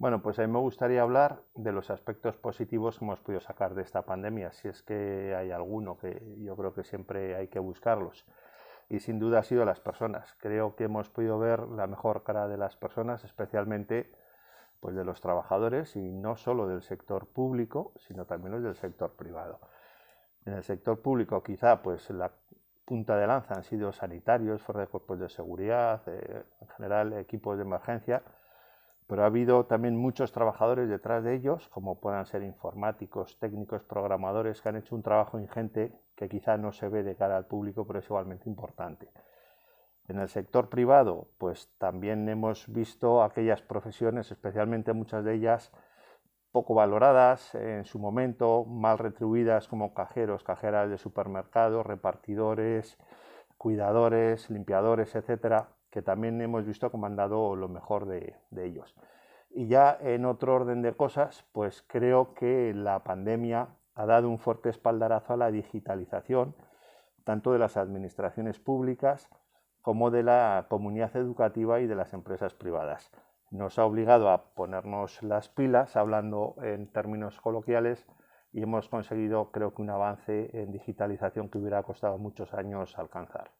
Bueno, pues a mí me gustaría hablar de los aspectos positivos que hemos podido sacar de esta pandemia, si es que hay alguno que yo creo que siempre hay que buscarlos. Y sin duda ha sido las personas. Creo que hemos podido ver la mejor cara de las personas, especialmente pues de los trabajadores y no solo del sector público, sino también los del sector privado. En el sector público quizá pues la punta de lanza han sido sanitarios, fuerzas de cuerpos de seguridad, eh, en general equipos de emergencia, pero ha habido también muchos trabajadores detrás de ellos, como puedan ser informáticos, técnicos, programadores, que han hecho un trabajo ingente que quizá no se ve de cara al público, pero es igualmente importante. En el sector privado, pues también hemos visto aquellas profesiones, especialmente muchas de ellas, poco valoradas en su momento, mal retribuidas como cajeros, cajeras de supermercados, repartidores, cuidadores, limpiadores, etcétera, que también hemos visto cómo han dado lo mejor de ellos. Y ya en otro orden de cosas, pues creo que la pandemia ha dado un fuerte espaldarazo a la digitalización, tanto de las administraciones públicas como de la comunidad educativa y de las empresas privadas. Nos ha obligado a ponernos las pilas, hablando en términos coloquiales, y hemos conseguido creo que un avance en digitalización que hubiera costado muchos años alcanzar.